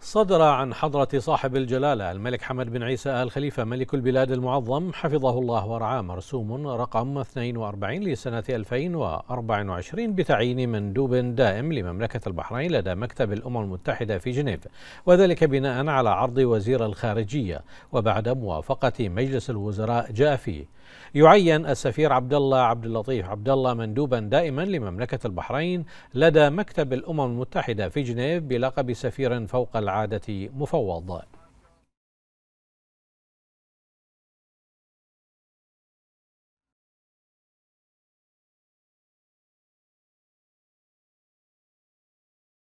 صدر عن حضرة صاحب الجلالة الملك حمد بن عيسى آل خليفة ملك البلاد المعظم حفظه الله ورعاه مرسوم رقم 42 لسنة 2024 بتعيين مندوب دائم لمملكة البحرين لدى مكتب الأمم المتحدة في جنيف وذلك بناء على عرض وزير الخارجية وبعد موافقة مجلس الوزراء جاء فيه يعين السفير عبد الله عبد اللطيف عبد الله مندوبا دائما لمملكة البحرين لدى مكتب الأمم المتحدة في جنيف بلقب سفير فوق العادة مفوض